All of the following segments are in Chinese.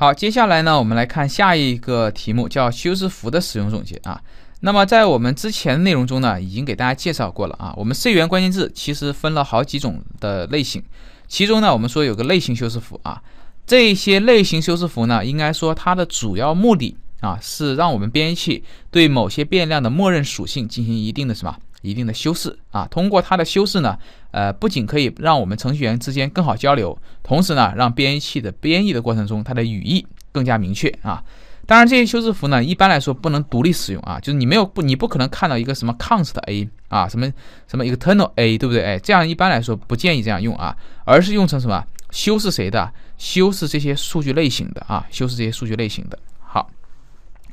好，接下来呢，我们来看下一个题目，叫修饰符的使用总结啊。那么在我们之前内容中呢，已经给大家介绍过了啊。我们 C 语言关键字其实分了好几种的类型，其中呢，我们说有个类型修饰符啊。这些类型修饰符呢，应该说它的主要目的啊，是让我们编译器对某些变量的默认属性进行一定的什么。一定的修饰啊，通过它的修饰呢，呃，不仅可以让我们程序员之间更好交流，同时呢，让编译器的编译的过程中它的语义更加明确啊。当然，这些修饰符呢，一般来说不能独立使用啊，就是你没有不，你不可能看到一个什么 const a 啊，什么什么 external a，对不对？哎，这样一般来说不建议这样用啊，而是用成什么修饰谁的，修饰这些数据类型的啊，修饰这些数据类型的好。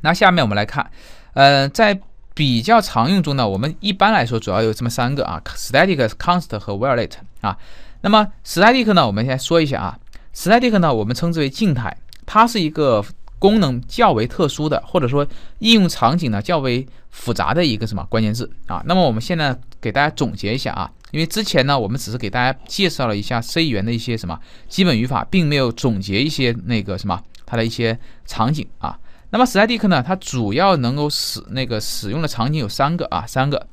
那下面我们来看，呃，在比较常用中呢，我们一般来说主要有这么三个啊：static、const 和 v o l a t l e 啊。那么 static 呢，我们先说一下啊，static 呢，我们称之为静态，它是一个功能较为特殊的，或者说应用场景呢较为复杂的一个什么关键字啊。那么我们现在给大家总结一下啊，因为之前呢，我们只是给大家介绍了一下 C 语言的一些什么基本语法，并没有总结一些那个什么它的一些场景啊。那么 a t i 克呢？它主要能够使那个使用的场景有三个啊，三个。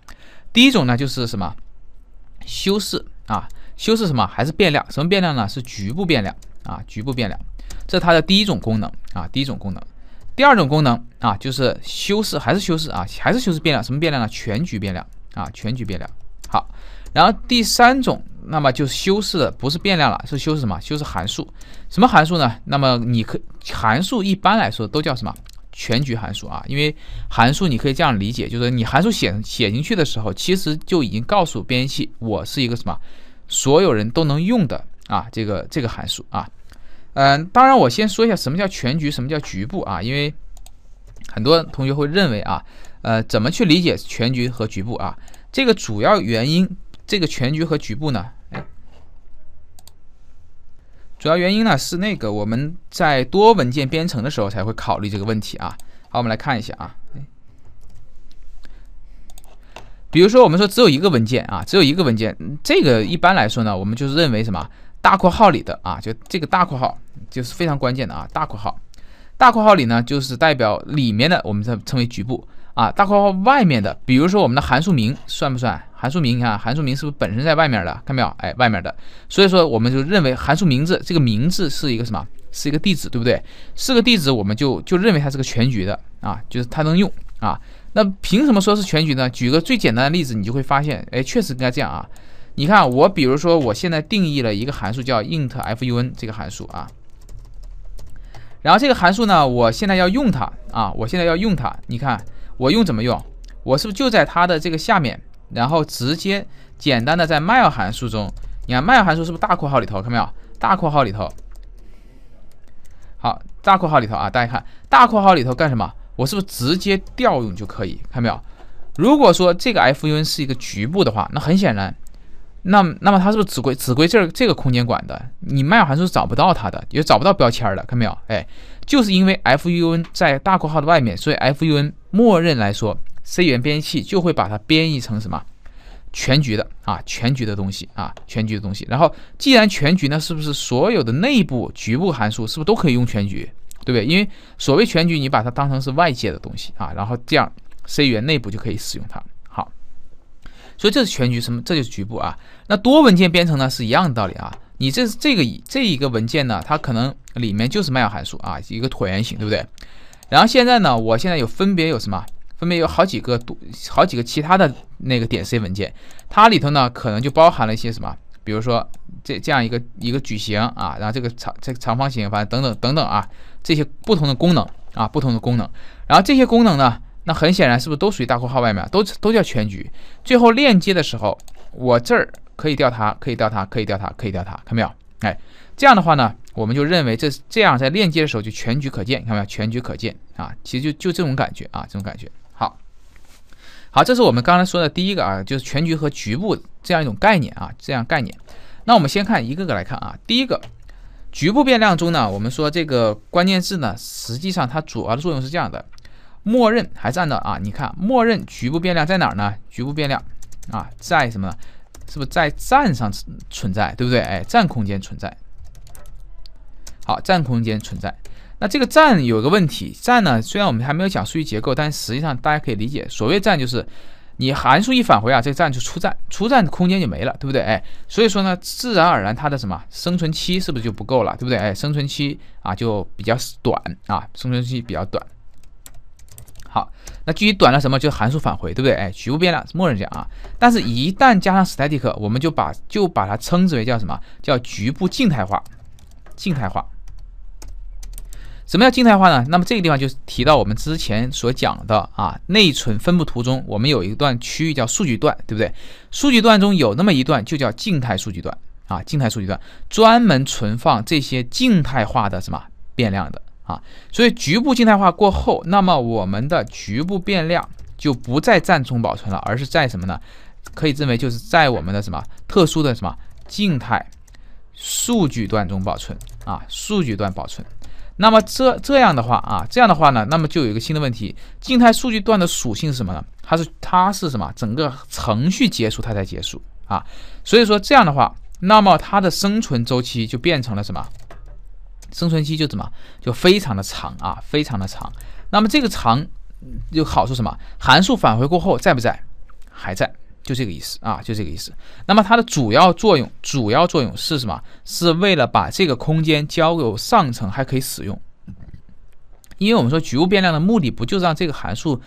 第一种呢就是什么？修饰啊，修饰什么？还是变量？什么变量呢？是局部变量啊，局部变量。这是它的第一种功能啊，第一种功能。第二种功能啊，就是修饰还是修饰啊？还是修饰变量？什么变量呢？全局变量啊，全局变量。好，然后第三种。那么就是修饰的不是变量了，是修饰什么？修饰函数。什么函数呢？那么你可函数一般来说都叫什么？全局函数啊。因为函数你可以这样理解，就是你函数写写进去的时候，其实就已经告诉编译器我是一个什么，所有人都能用的啊。这个这个函数啊，嗯，当然我先说一下什么叫全局，什么叫局部啊。因为很多同学会认为啊，呃，怎么去理解全局和局部啊？这个主要原因，这个全局和局部呢？主要原因呢是那个我们在多文件编程的时候才会考虑这个问题啊。好，我们来看一下啊。比如说我们说只有一个文件啊，只有一个文件，这个一般来说呢，我们就是认为什么大括号里的啊，就这个大括号就是非常关键的啊。大括号，大括号里呢就是代表里面的，我们称称为局部。啊，大括号外面的，比如说我们的函数名算不算？函数名，看函数名是不是本身在外面的？看到没有？哎，外面的，所以说我们就认为函数名字这个名字是一个什么？是一个地址，对不对？是个地址，我们就就认为它是个全局的啊，就是它能用啊。那凭什么说是全局呢？举个最简单的例子，你就会发现，哎，确实应该这样啊。你看，我比如说我现在定义了一个函数叫 int fun 这个函数啊，然后这个函数呢，我现在要用它啊，我现在要用它，你看。我用怎么用？我是不是就在它的这个下面，然后直接简单的在 mail 函数中，你看 mail 函数是不是大括号里头？看到没有？大括号里头。好，大括号里头啊，大家看大括号里头干什么？我是不是直接调用就可以？看到没有？如果说这个 fun 是一个局部的话，那很显然，那那么它是不是只归只归这儿这个空间管的？你 mail 函数是找不到它的，也找不到标签的，看到没有？哎，就是因为 fun 在大括号的外面，所以 fun。默认来说，C 语言编译器就会把它编译成什么全局的啊，全局的东西啊，全局的东西。然后，既然全局呢，是不是所有的内部局部函数是不是都可以用全局，对不对？因为所谓全局，你把它当成是外界的东西啊。然后这样，C 语言内部就可以使用它。好，所以这是全局什么？这就是局部啊。那多文件编程呢，是一样的道理啊。你这是这个这一个文件呢，它可能里面就是 main 函数啊，一个椭圆形，对不对？然后现在呢，我现在有分别有什么，分别有好几个多，好几个其他的那个点 C 文件，它里头呢可能就包含了一些什么，比如说这这样一个一个矩形啊，然后这个长这个长方形，反正等等等等啊，这些不同的功能啊，不同的功能，然后这些功能呢，那很显然是不是都属于大括号外面，都都叫全局。最后链接的时候，我这儿可以调它，可以调它，可以调它，可以调它，看到没有？哎，这样的话呢。我们就认为这是这样，在链接的时候就全局可见，看到没有？全局可见啊，其实就就这种感觉啊，这种感觉。好好，这是我们刚才说的第一个啊，就是全局和局部这样一种概念啊，这样概念。那我们先看一个个来看啊，第一个局部变量中呢，我们说这个关键字呢，实际上它主要的作用是这样的，默认还是按照啊，你看，默认局部变量在哪儿呢？局部变量啊，在什么呢？是不是在站上存在，对不对？哎，站空间存在。好，占空间存在。那这个占有个问题，占呢，虽然我们还没有讲数据结构，但实际上大家可以理解，所谓占就是你函数一返回啊，这占就出占，出占的空间就没了，对不对？哎，所以说呢，自然而然它的什么生存期是不是就不够了，对不对？哎，生存期啊就比较短啊，生存期比较短。好，那具体短了什么？就函数返回，对不对？哎，局部变量默认这样啊，但是一旦加上 static，我们就把就把它称之为叫什么叫局部静态化，静态化。什么叫静态化呢？那么这个地方就是提到我们之前所讲的啊，内存分布图中，我们有一段区域叫数据段，对不对？数据段中有那么一段就叫静态数据段啊，静态数据段专门存放这些静态化的什么变量的啊。所以局部静态化过后，那么我们的局部变量就不再占中保存了，而是在什么呢？可以认为就是在我们的什么特殊的什么静态数据段中保存啊，数据段保存。那么这这样的话啊，这样的话呢，那么就有一个新的问题：静态数据段的属性是什么呢？它是它是什么？整个程序结束它才结束啊，所以说这样的话，那么它的生存周期就变成了什么？生存期就怎么就非常的长啊，非常的长。那么这个长，就好处什么？函数返回过后在不在？还在。就这个意思啊，就这个意思。那么它的主要作用，主要作用是什么？是为了把这个空间交给上层还可以使用。因为我们说局部变量的目的，不就是让这个函数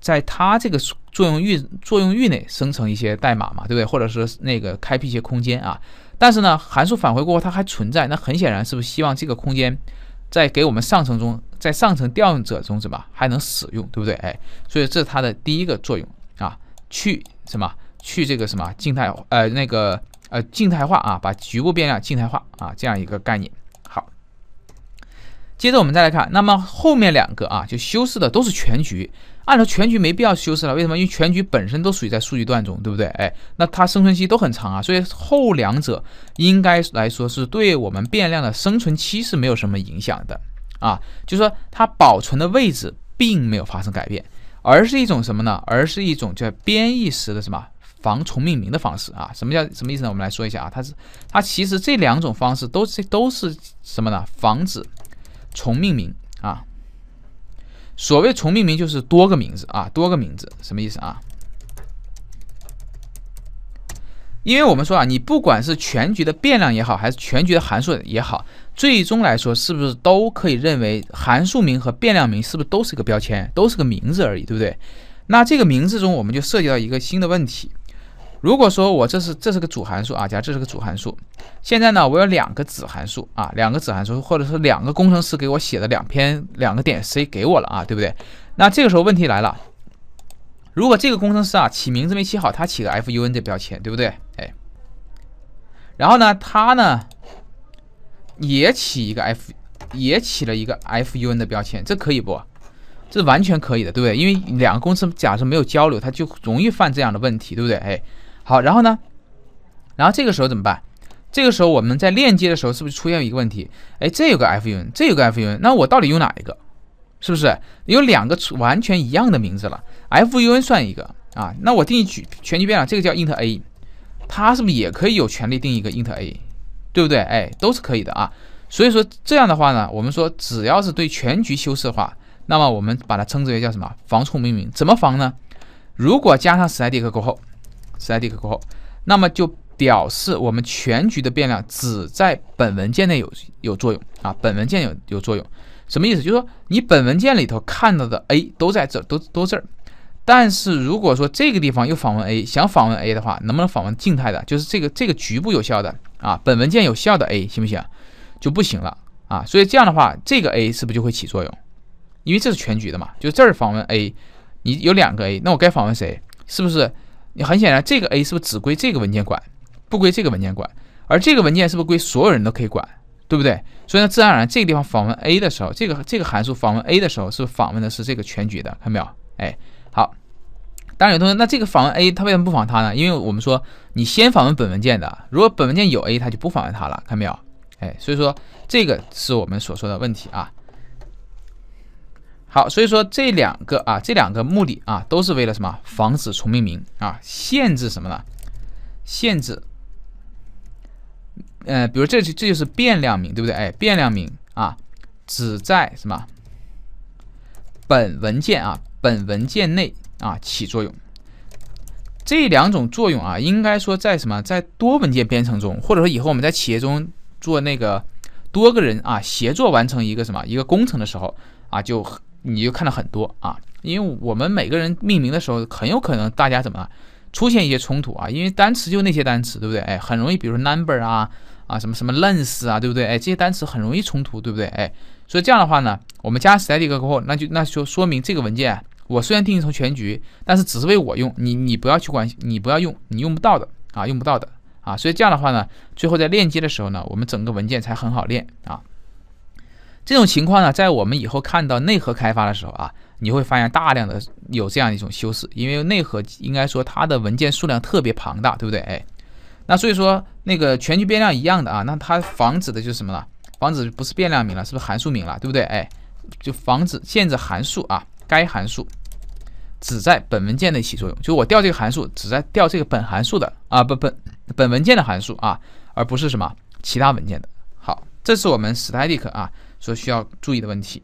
在它这个作用域作用域内生成一些代码嘛，对不对？或者是那个开辟一些空间啊。但是呢，函数返回过后它还存在，那很显然，是不是希望这个空间在给我们上层中，在上层调用者中什么还能使用，对不对？哎，所以这是它的第一个作用啊，去什么？去这个什么静态呃那个呃静态化啊，把局部变量静态化啊，这样一个概念。好，接着我们再来看，那么后面两个啊，就修饰的都是全局。按照全局没必要修饰了，为什么？因为全局本身都属于在数据段中，对不对？哎，那它生存期都很长啊，所以后两者应该来说是对我们变量的生存期是没有什么影响的啊。就说它保存的位置并没有发生改变，而是一种什么呢？而是一种叫编译时的什么？防重命名的方式啊，什么叫什么意思呢？我们来说一下啊，它是它其实这两种方式都是都是什么呢？防止重命名啊。所谓重命名就是多个名字啊，多个名字什么意思啊？因为我们说啊，你不管是全局的变量也好，还是全局的函数也好，最终来说是不是都可以认为函数名和变量名是不是都是个标签，都是个名字而已，对不对？那这个名字中我们就涉及到一个新的问题。如果说我这是这是个主函数啊，假如这是个主函数，现在呢我有两个子函数啊，两个子函数，或者说两个工程师给我写的两篇两个点 C 给我了啊，对不对？那这个时候问题来了，如果这个工程师啊起名字没起好，他起个 FUN 的标签，对不对？哎，然后呢他呢也起一个 F 也起了一个 FUN 的标签，这可以不？这完全可以的，对不对？因为两个公司假设没有交流，他就容易犯这样的问题，对不对？哎。好，然后呢？然后这个时候怎么办？这个时候我们在链接的时候，是不是出现一个问题？哎，这有个 f u n，这有个 f u n，那我到底用哪一个？是不是有两个完全一样的名字了？f u n 算一个啊？那我定义局全局变量，这个叫 int a，它是不是也可以有权利定义一个 int a？对不对？哎，都是可以的啊。所以说这样的话呢，我们说只要是对全局修饰的话，那么我们把它称之为叫什么？防重命名？怎么防呢？如果加上 static 过后，static 括号，那么就表示我们全局的变量只在本文件内有有作用啊，本文件有有作用，什么意思？就是说你本文件里头看到的 a 都在这，都都这儿。但是如果说这个地方又访问 a，想访问 a 的话，能不能访问静态的？就是这个这个局部有效的啊，本文件有效的 a 行不行？就不行了啊。所以这样的话，这个 a 是不是就会起作用？因为这是全局的嘛，就这儿访问 a，你有两个 a，那我该访问谁？是不是？你很显然，这个 a 是不是只归这个文件管，不归这个文件管？而这个文件是不是归所有人都可以管，对不对？所以呢，自然而然这个地方访问 a 的时候，这个这个函数访问 a 的时候是访问的是这个全局的，看到没有？哎，好。当然有同学，那这个访问 a，它为什么不访它呢？因为我们说你先访问本文件的，如果本文件有 a，它就不访问它了，看到没有？哎，所以说这个是我们所说的问题啊。好，所以说这两个啊，这两个目的啊，都是为了什么？防止重命名啊，限制什么呢？限制。呃，比如这这就是变量名，对不对？哎，变量名啊，只在什么本文件啊，本文件内啊起作用。这两种作用啊，应该说在什么在多文件编程中，或者说以后我们在企业中做那个多个人啊协作完成一个什么一个工程的时候啊，就。你就看到很多啊，因为我们每个人命名的时候，很有可能大家怎么啊，出现一些冲突啊，因为单词就那些单词，对不对？哎，很容易，比如说 number 啊，啊什么什么 lens 啊，对不对？哎，这些单词很容易冲突，对不对？哎，所以这样的话呢，我们加 t i 个过后，那就那就说明这个文件我虽然定义成全局，但是只是为我用，你你不要去管，你不要用，你用不到的啊，用不到的啊，所以这样的话呢，最后在链接的时候呢，我们整个文件才很好链啊。这种情况呢，在我们以后看到内核开发的时候啊，你会发现大量的有这样一种修饰，因为内核应该说它的文件数量特别庞大，对不对？哎，那所以说那个全局变量一样的啊，那它防止的就是什么呢？防止不是变量名了，是不是函数名了？对不对？哎，就防止限制函数啊，该函数只在本文件内起作用，就我调这个函数只在调这个本函数的啊，不本本文件的函数啊，而不是什么其他文件的。好，这是我们 static 啊。所需要注意的问题。